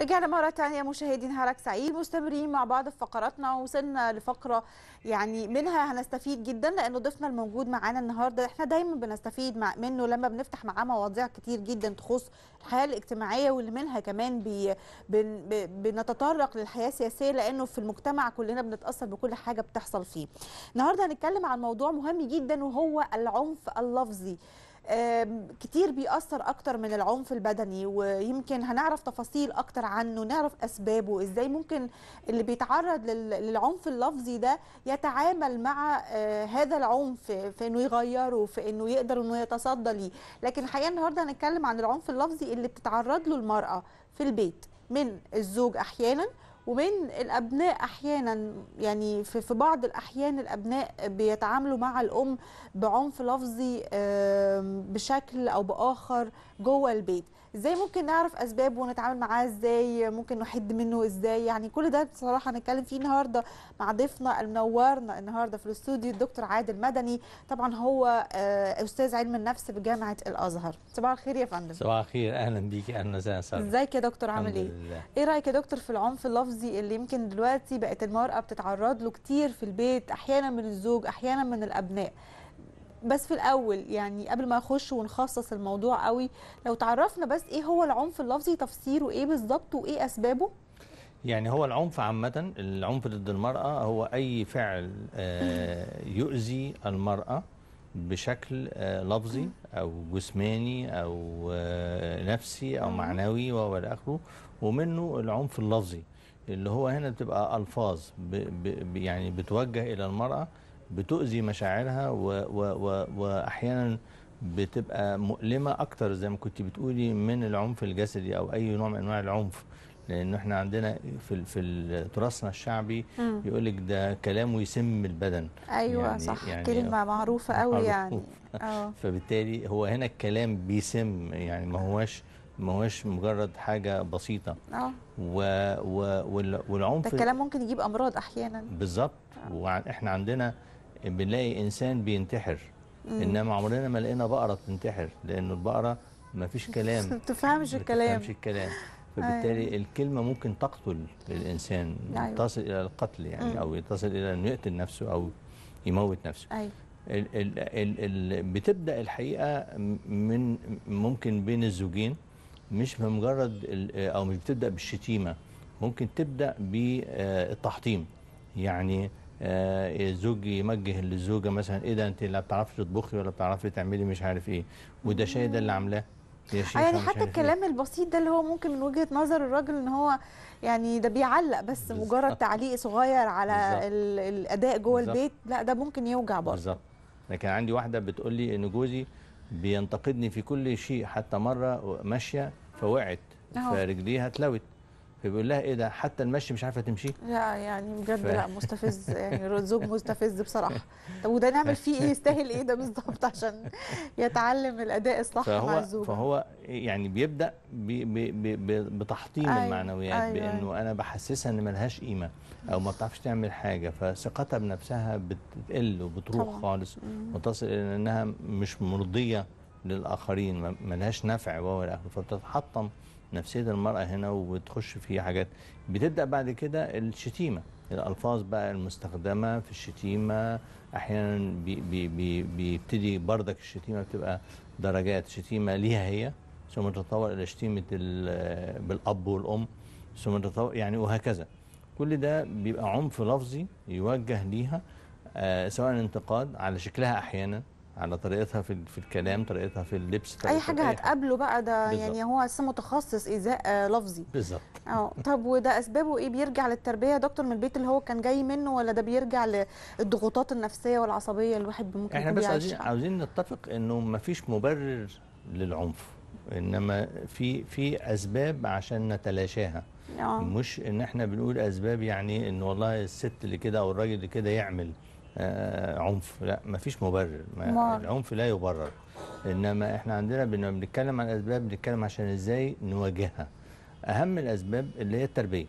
رجعنا مرة تانية مشاهدينا هارك سعيد مستمرين مع بعض في فقراتنا ووصلنا لفقرة يعني منها هنستفيد جدا لأنه ضيفنا الموجود معانا النهاردة احنا دايما بنستفيد منه لما بنفتح معاه مواضيع كتير جدا تخص الحياة الاجتماعية واللي منها كمان بي بن بنتطرق للحياة السياسية لأنه في المجتمع كلنا بنتأثر بكل حاجة بتحصل فيه. النهاردة هنتكلم عن موضوع مهم جدا وهو العنف اللفظي. كتير بيأثر أكتر من العنف البدني ويمكن هنعرف تفاصيل أكتر عنه نعرف أسبابه إزاي ممكن اللي بيتعرض للعنف اللفظي ده يتعامل مع آه، هذا العنف في إنه يغيره في إنه يقدر إنه يتصدى ليه لكن الحقيقة النهاردة هنتكلم عن العنف اللفظي اللي بتتعرض له المرأة في البيت من الزوج أحياناً وبين الابناء احيانا يعني في, في بعض الاحيان الابناء بيتعاملوا مع الام بعنف لفظي بشكل او باخر جوه البيت ازاي ممكن نعرف اسبابه ونتعامل معاه ازاي ممكن نحد منه ازاي يعني كل ده بصراحه هنتكلم فيه النهارده مع ضيفنا المنورنا النهارده في الاستوديو الدكتور عادل مدني طبعا هو آه، استاذ علم النفس بجامعه الازهر صباح الخير يا فندم صباح الخير اهلا بيكي اهلا وسهلا ازيك يا دكتور عامل ايه ايه رايك يا دكتور في العنف اللفظي قصدي اللي يمكن دلوقتي بقت المرأة بتتعرض له كتير في البيت أحيانا من الزوج أحيانا من الأبناء بس في الأول يعني قبل ما أخش ونخصص الموضوع قوي لو تعرفنا بس إيه هو العنف اللفظي تفسيره إيه بالظبط وإيه أسبابه يعني هو العنف عامة العنف ضد المرأة هو أي فعل آه، يؤذي المرأة بشكل آه، لفظي أو جسماني أو آه، نفسي أو معنوي وهو آخره ومنه العنف اللفظي اللي هو هنا بتبقى الفاظ ب ب يعني بتوجه الى المراه بتؤذي مشاعرها و و و واحيانا بتبقى مؤلمه اكتر زي ما كنت بتقولي من العنف الجسدي او اي نوع من انواع العنف لان احنا عندنا في في تراثنا الشعبي يقول لك ده كلامه يسم البدن ايوه يعني صح يعني كلمه معروفه قوي يعني اه فبالتالي هو هنا الكلام بيسم يعني ما هواش ما هوش مجرد حاجه بسيطه اه و... و... والعنف ده الكلام ممكن يجيب امراض احيانا بالظبط آه. واحنا عندنا بنلاقي انسان بينتحر مم. انما عمرنا ما لقينا بقره بتنتحر لأن البقره ما فيش كلام ما بتفهمش الكلام ما بتفهمش الكلام فبالتالي أيوة. الكلمة ممكن تقتل الإنسان أيوة. تصل إلى القتل يعني مم. أو يتصل إلى أنه يقتل نفسه أو يموت نفسه أيوة. ال ال ال بتبدأ الحقيقة من ممكن بين الزوجين مش بمجرد آه، او مش بتبدا بالشتيمه ممكن تبدا بالتحطيم يعني آه، الزوج يمجه للزوجه مثلا ايه ده انت لا بتعرفي تطبخي ولا بتعرفي تعملي مش عارف ايه وده شيء ده اللي عاملاه يعني حتى إيه. الكلام البسيط ده اللي هو ممكن من وجهه نظر الراجل ان هو يعني ده بيعلق بس بالزبط. مجرد تعليق صغير على الاداء جوه البيت لا ده ممكن يوجع برضه بالظبط لكن عندي واحده بتقول لي ان جوزي بينتقدني في كل شيء حتى مره ماشيه فوقعت فرجليها اتلوت فبيقول لها ايه ده حتى المشي مش عارفه تمشي لا يعني بجد ف... لا مستفز يعني زوج مستفز بصراحه طب وده نعمل فيه ايه يستاهل ايه ده بالظبط عشان يتعلم الاداء الصح فهو مع الزوج فهو يعني بيبدا بي بي بي بتحطيم أيوة المعنويات أيوة بانه أيوة انا بحسسها ان ملهاش قيمه او ما بتعرفش تعمل حاجه فثقتها بنفسها بتقل وبتروح طبعا. خالص وتصل الى انها مش مرضيه للاخرين ملهاش نفع وهو الاخر فبتتحطم نفسيه المراه هنا وبتخش في حاجات بتبدا بعد كده الشتيمه الالفاظ بقى المستخدمه في الشتيمه احيانا بيبتدي بردك الشتيمه بتبقى درجات شتيمه ليها هي ثم تتطور الى شتيمه بالاب والام ثم تتطور يعني وهكذا كل ده بيبقى عنف لفظي يوجه ليها آه، سواء انتقاد على شكلها احيانا على طريقتها في في الكلام طريقتها في اللبس طريقتها اي حاجه هتقابله بقى ده بالزبط. يعني هو اساسا متخصص ايذاء لفظي بالظبط اه طب وده اسبابه ايه بيرجع للتربيه دكتور من البيت اللي هو كان جاي منه ولا ده بيرجع للضغوطات النفسيه والعصبيه اللي الواحد ممكن احنا بس عايزين عاوزين نتفق انه ما فيش مبرر للعنف انما في في اسباب عشان نتلاشاها أوه. مش ان احنا بنقول اسباب يعني ان والله الست اللي كده او الراجل اللي كده يعمل آه، عنف لا مفيش مبرر ما العنف لا يبرر انما احنا عندنا بنتكلم عن الاسباب بنتكلم عشان ازاي نواجهها اهم الاسباب اللي هي التربيه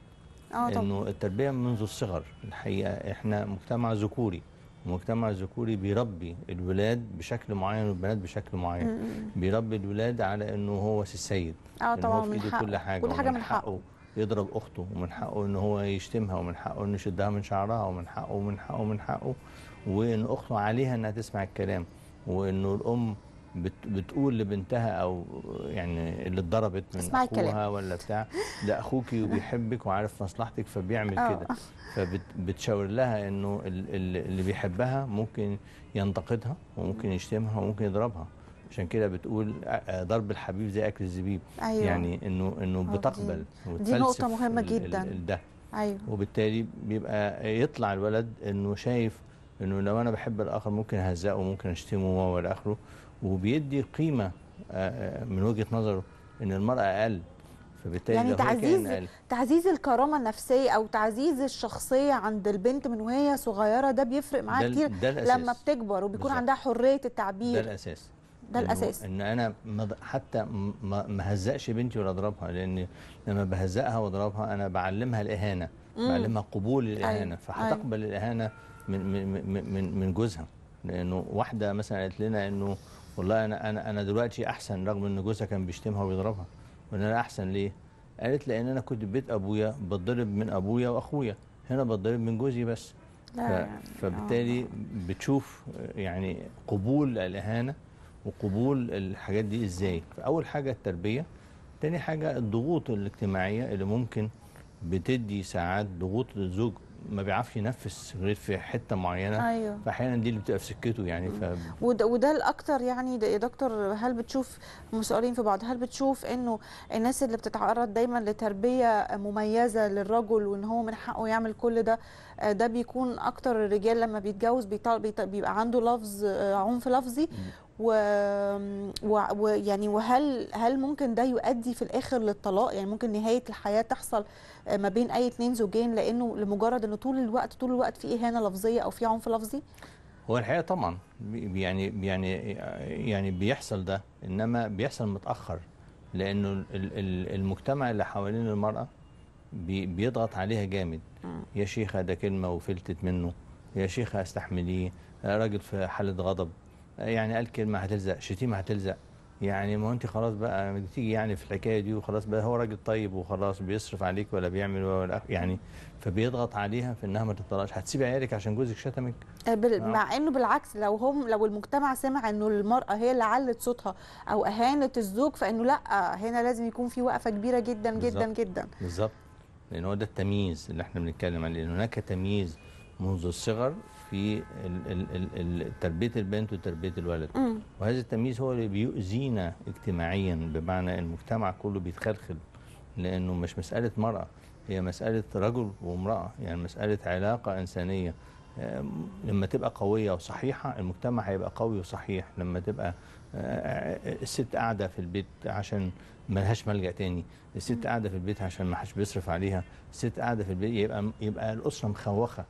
اه انه التربيه منذ الصغر الحقيقه احنا مجتمع ذكوري المجتمع الذكوري بيربي الولاد بشكل معين والبنات بشكل معين م -م. بيربي الولاد على انه هو السيد اه طبعا من حقه ايده كل حاجه كل حاجه من حقه يضرب اخته ومن حقه ان هو يشتمها ومن حقه انه يشدها من شعرها ومن حقه ومن حقه ومن حقه وان اخته عليها انها تسمع الكلام وانه الام بتقول لبنتها او يعني اللي اتضربت من اخوها ولا بتاع ده اخوكي وبيحبك وعارف مصلحتك فبيعمل آه. كده فبتشاور لها انه اللي بيحبها ممكن ينتقدها وممكن يشتمها وممكن يضربها عشان كده بتقول آه، ضرب الحبيب زي اكل الزبيب أيوة. يعني انه انه آه، بتقبل دي, نقطه مهمه جدا ده ايوه وبالتالي بيبقى يطلع الولد انه شايف انه لو انا بحب الاخر ممكن اهزقه ممكن اشتمه والى اخره وبيدي قيمه آه، من وجهه نظره ان المراه اقل فبالتالي يعني تعزيز تعزيز الكرامه النفسيه او تعزيز الشخصيه عند البنت من وهي صغيره ده بيفرق معاها كتير لما بتكبر وبيكون بالزبط. عندها حريه التعبير ده الاساس ده الاساس ان انا حتى ما هزقش بنتي ولا اضربها لان لما بهزقها واضربها انا بعلمها الاهانه مم. بعلمها قبول أيوة، الاهانه فهتقبل أيوة. الاهانه من من من من جوزها لانه واحده مثلا قالت لنا انه والله انا انا انا دلوقتي احسن رغم ان جوزها كان بيشتمها وبيضربها وان انا احسن ليه؟ قالت لان انا كنت بيت ابويا بتضرب من ابويا واخويا هنا بتضرب من جوزي بس لا ف... يعني فبالتالي أوه. بتشوف يعني قبول الاهانه وقبول الحاجات دي ازاي فاول حاجه التربيه تاني حاجه الضغوط الاجتماعيه اللي ممكن بتدي ساعات ضغوط للزوج ما بيعرفش ينفس غير في حته معينه أيوه. فاحيانا دي اللي بتبقى في سكته يعني ف... وده, وده الاكثر يعني يا دكتور هل بتشوف مسؤولين في بعض هل بتشوف انه الناس اللي بتتعرض دايما لتربيه مميزه للرجل وان هو من حقه يعمل كل ده آه، ده بيكون اكتر الرجال لما بيتجوز بيبقى عنده لفظ آه، عنف لفظي ويعني و... يعني وهل هل ممكن ده يؤدي في الاخر للطلاق يعني ممكن نهايه الحياه تحصل آه، ما بين اي اتنين زوجين لانه لمجرد انه طول الوقت طول الوقت في اهانه لفظيه او في عنف لفظي هو الحقيقه طبعا يعني يعني يعني بيحصل ده انما بيحصل متاخر لانه المجتمع اللي حوالين المراه بي بيضغط عليها جامد آه. يا شيخه ده كلمه وفلتت منه يا شيخه استحمليه آه، راجل في حاله غضب آه، يعني قال كلمه هتلزق شتيمه هتلزق يعني ما انت خلاص بقى تيجي يعني في الحكايه دي وخلاص بقى هو راجل طيب وخلاص بيصرف عليك ولا بيعمل ولا يعني فبيضغط عليها في انها ما تطلقش هتسيبي عيالك عشان جوزك شتمك بال... مع انه بالعكس لو هم لو المجتمع سمع انه المراه هي اللي علت صوتها او اهانت الزوج فانه لا هنا لازم يكون في وقفه كبيره جدا بالزبط. جدا جدا بالظبط لان هو ده التمييز اللي احنا بنتكلم عليه لان هناك تمييز منذ الصغر في تربيه البنت وتربيه الولد مم. وهذا التمييز هو اللي بيؤذينا اجتماعيا بمعنى المجتمع كله بيتخلخل لانه مش مساله مراه هي مساله رجل وامراه يعني مساله علاقه انسانيه آه، لما تبقى قوية وصحيحة المجتمع هيبقى قوي وصحيح لما تبقى آه، آه، الست قاعدة في البيت عشان ملهاش ملجا تاني الست قاعده في البيت عشان ما حدش بيصرف عليها الست قاعده في البيت يبقى يبقى الاسره مخوخه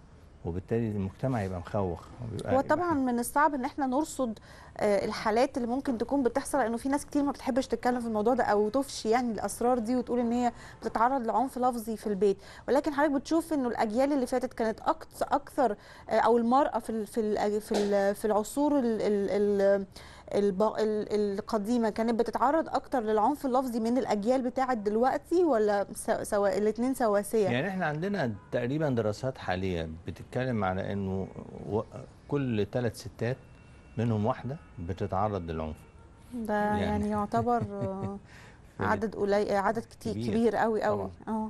وبالتالي المجتمع يبقى مخوخ هو طبعا من الصعب ان احنا نرصد آه، الحالات اللي ممكن تكون بتحصل لانه في ناس كتير ما بتحبش تتكلم في الموضوع ده او تفشي يعني الاسرار دي وتقول ان هي بتتعرض لعنف لفظي في البيت ولكن حضرتك بتشوف انه الاجيال اللي فاتت كانت اكثر آه، او المراه في في في في العصور ال ال القديمه كانت بتتعرض اكتر للعنف اللفظي من الاجيال بتاعه دلوقتي ولا سوا الاثنين سواسيه يعني احنا عندنا تقريبا دراسات حاليا بتتكلم على انه كل ثلاث ستات منهم واحده بتتعرض للعنف ده يعني, يعني يعتبر آه، عدد قليل عدد كتير كبير, كبير قوي قوي اه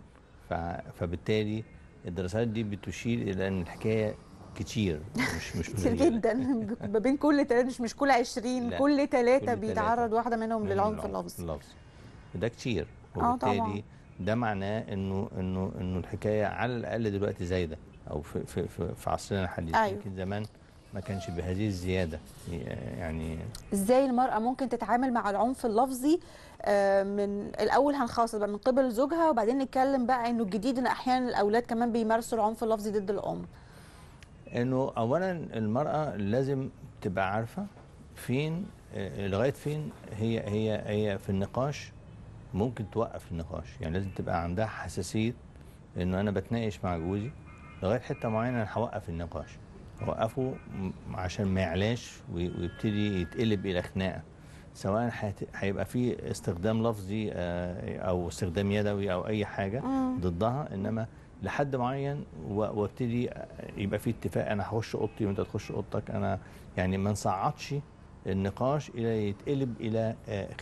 فبالتالي الدراسات دي بتشير الى ان الحكايه كتير مش مش كتير جدا ما بين كل ثلاثه مش مش كل 20 كل ثلاثه بيتعرض واحده منهم للعنف اللفظي ده كتير آه، وبالتالي ده معناه انه انه انه الحكايه على الاقل دلوقتي زايده او في في في, في عصرنا الحديث أيوه. يمكن زمان ما كانش بهذه الزياده يعني ازاي المراه ممكن تتعامل مع العنف اللفظي آه، من الاول هنخاصر بقى من قبل زوجها وبعدين نتكلم بقى انه الجديد ان احيانا الاولاد كمان بيمارسوا العنف اللفظي ضد الام انه اولا المراه لازم تبقى عارفه فين آه، لغايه فين هي هي هي في النقاش ممكن توقف النقاش يعني لازم تبقى عندها حساسيه انه انا بتناقش مع جوزي لغايه حته معينه انا هوقف النقاش وقفه عشان ما يعلاش ويبتدي يتقلب الى خناقه سواء هيبقى في استخدام لفظي آه، او استخدام يدوي او اي حاجه آه. ضدها انما لحد معين وابتدي آه، يبقى في اتفاق انا هخش اوضتي وانت تخش اوضتك انا يعني ما نصعدش النقاش الى يتقلب الى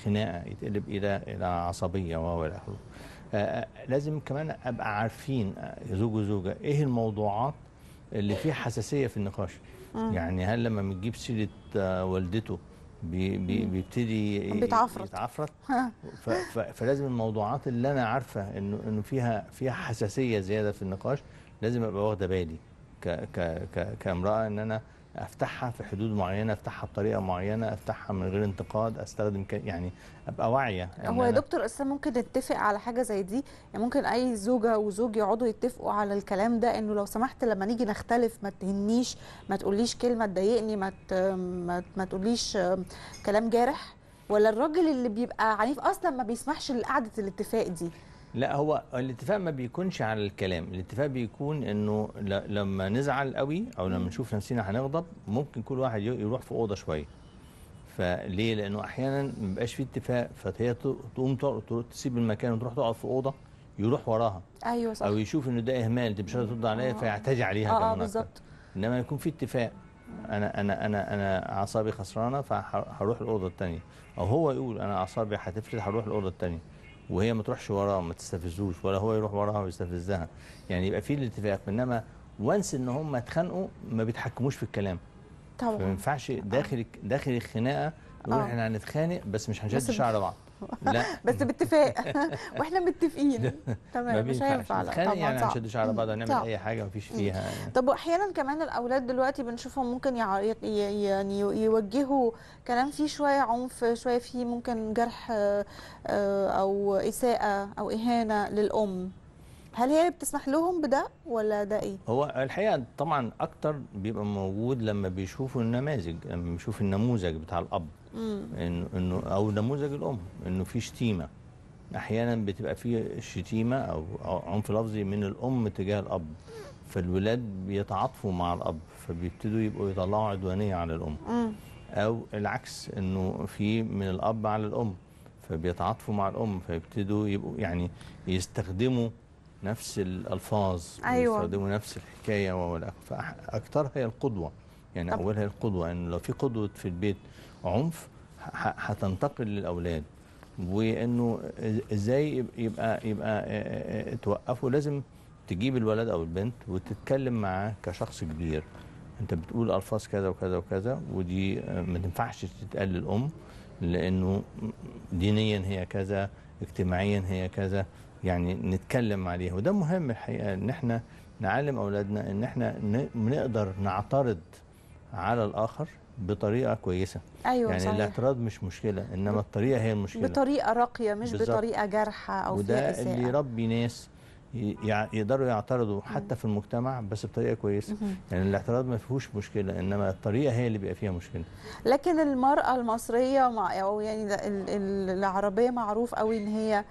خناقه يتقلب الى الى عصبيه وهو اخره لازم كمان ابقى عارفين زوج وزوجه ايه الموضوعات اللي فيه حساسيه في النقاش مم. آه. يعني هل لما بتجيب سيره آه، والدته بي بي بيبتدي بيتعفرت بيتعفرت فلازم الموضوعات اللي انا عارفه انه انه فيها فيها حساسيه زياده في النقاش لازم ابقى واخده بالي ك ك كامراه ان انا افتحها في حدود معينه افتحها بطريقه معينه افتحها من غير انتقاد استخدم يعني ابقى واعيه يعني هو يا دكتور اساسا ممكن نتفق على حاجه زي دي يعني ممكن اي زوجه وزوج يقعدوا يتفقوا على الكلام ده انه لو سمحت لما نيجي نختلف ما تهنيش ما تقوليش كلمه تضايقني ما ما, ما تقوليش كلام جارح ولا الراجل اللي بيبقى عنيف اصلا ما بيسمحش لقعده الاتفاق دي لا هو الاتفاق ما بيكونش على الكلام الاتفاق بيكون انه لما نزعل قوي او لما نشوف نفسنا هنغضب ممكن كل واحد يروح في اوضه شويه فليه لانه احيانا ما بيبقاش في اتفاق فهي تقوم تسيب المكان وتروح تقعد في اوضه يروح وراها ايوه صح او يشوف انه ده اهمال انت مش ترد عليا آه. فيعتدي عليها اه, آه بالظبط انما يكون في اتفاق انا انا انا انا اعصابي خسرانه فهروح الاوضه الثانيه او هو يقول انا اعصابي هتفلت هروح الاوضه الثانيه وهي ما تروحش وراه ما تستفزوش ولا هو يروح وراها ويستفزها يعني يبقى في الاتفاق انما وانس ان هم اتخانقوا ما بيتحكموش في الكلام طبعا ما ينفعش آه. داخل داخل الخناقه نقول آه. احنا هنتخانق بس مش هنشد شعر بعض لا بس باتفاق واحنا متفقين تمام مش هينفع لا يعني ما نشدش على بعض هنعمل اي حاجه مفيش فيها يعني. طب واحيانا كمان الاولاد دلوقتي بنشوفهم ممكن يعني يوجهوا كلام فيه شويه عنف شويه فيه ممكن جرح آه، آه، او اساءه او اهانه للام هل هي بتسمح لهم بده ولا ده ايه؟ هو الحقيقه طبعا اكتر بيبقى موجود لما بيشوفوا النماذج لما بيشوف النموذج بتاع الاب انه انه او نموذج الام انه في شتيمه احيانا بتبقى في شتيمه او عنف لفظي من الام تجاه الاب فالولاد بيتعاطفوا مع الاب فبيبتدوا يبقوا يطلعوا عدوانيه على الام او العكس انه في من الاب على الام فبيتعاطفوا مع الام فيبتدوا يبقوا يعني يستخدموا نفس الالفاظ أيوة. يستخدموا نفس الحكايه والاخر فاكثرها هي القدوه يعني طب. اولها القدوه انه لو في قدوه في البيت عنف هتنتقل للاولاد وانه ازاي يبقى يبقى توقفه لازم تجيب الولد او البنت وتتكلم معاه كشخص كبير انت بتقول الفاظ كذا وكذا وكذا ودي ما تنفعش تتقال للام لانه دينيا هي كذا اجتماعيا هي كذا يعني نتكلم عليها وده مهم الحقيقه ان احنا نعلم اولادنا ان احنا نقدر نعترض على الاخر بطريقه كويسه أيوة يعني صحيح. الاعتراض مش مشكله انما الطريقه هي المشكله بطريقه راقيه مش بالزبط. بطريقه جارحه او وده فيها اللي يربي ناس يقدروا يعترضوا حتى في المجتمع بس بطريقه كويسه يعني الاعتراض ما فيهوش مشكله انما الطريقه هي اللي بيبقى فيها مشكله لكن المراه المصريه مع او يعني العربيه معروف قوي ان هي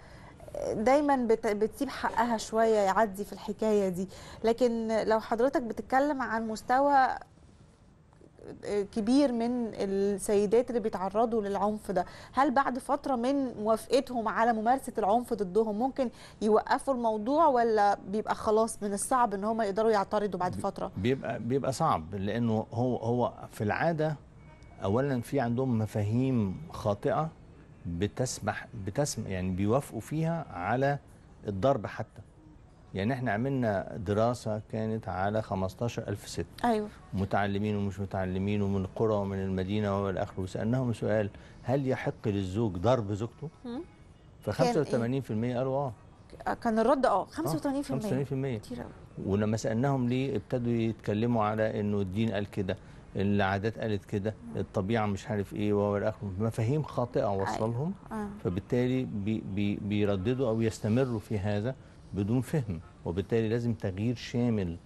دايما بتسيب حقها شويه يعدي في الحكايه دي لكن لو حضرتك بتتكلم عن مستوى كبير من السيدات اللي بيتعرضوا للعنف ده هل بعد فتره من موافقتهم على ممارسه العنف ضدهم ممكن يوقفوا الموضوع ولا بيبقى خلاص من الصعب ان هم يقدروا يعترضوا بعد فتره بيبقى بيبقى صعب لانه هو هو في العاده اولا في عندهم مفاهيم خاطئه بتسمح بتسم يعني بيوافقوا فيها على الضرب حتى يعني احنا عملنا دراسة كانت على 15 ألف ست أيوة. متعلمين ومش متعلمين ومن القرى ومن المدينة وإلى آخره وسألناهم سؤال هل يحق للزوج ضرب زوجته؟ ف 85% إيه؟ قالوا آه. اه كان الرد اه 85% آه 85% كتير قوي ولما سألناهم ليه ابتدوا يتكلموا على إنه الدين قال كده العادات قالت كده الطبيعه مش عارف ايه والى اخره مفاهيم خاطئه وصلهم أيوة. آه. فبالتالي بي بي بيرددوا او يستمروا في هذا بدون فهم وبالتالي لازم تغيير شامل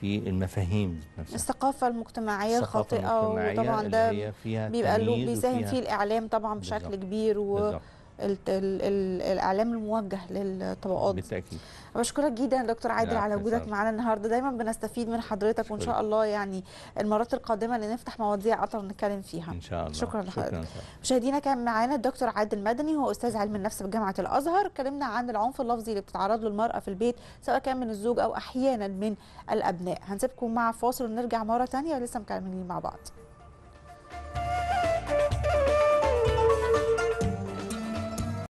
في المفاهيم نفسها الثقافة المجتمعية الخاطئة وطبعا ده بيبقى له بيساهم فيه الإعلام طبعا بشكل بالزبط. كبير و... بالزبط. الاعلام الموجه للطبقات بالتاكيد بشكرك جدا دكتور عادل على وجودك معانا النهارده دايما بنستفيد من حضرتك وان شاء الله يعني المرات القادمه اللي نفتح مواضيع اكتر نتكلم فيها ان شاء الله شكرا لحضرتك مشاهدينا كان معانا الدكتور عادل مدني هو استاذ علم النفس بجامعه الازهر اتكلمنا عن العنف اللفظي اللي بتتعرض له المراه في البيت سواء كان من الزوج او احيانا من الابناء هنسيبكم مع فاصل ونرجع مره ثانيه ولسه مكملين مع بعض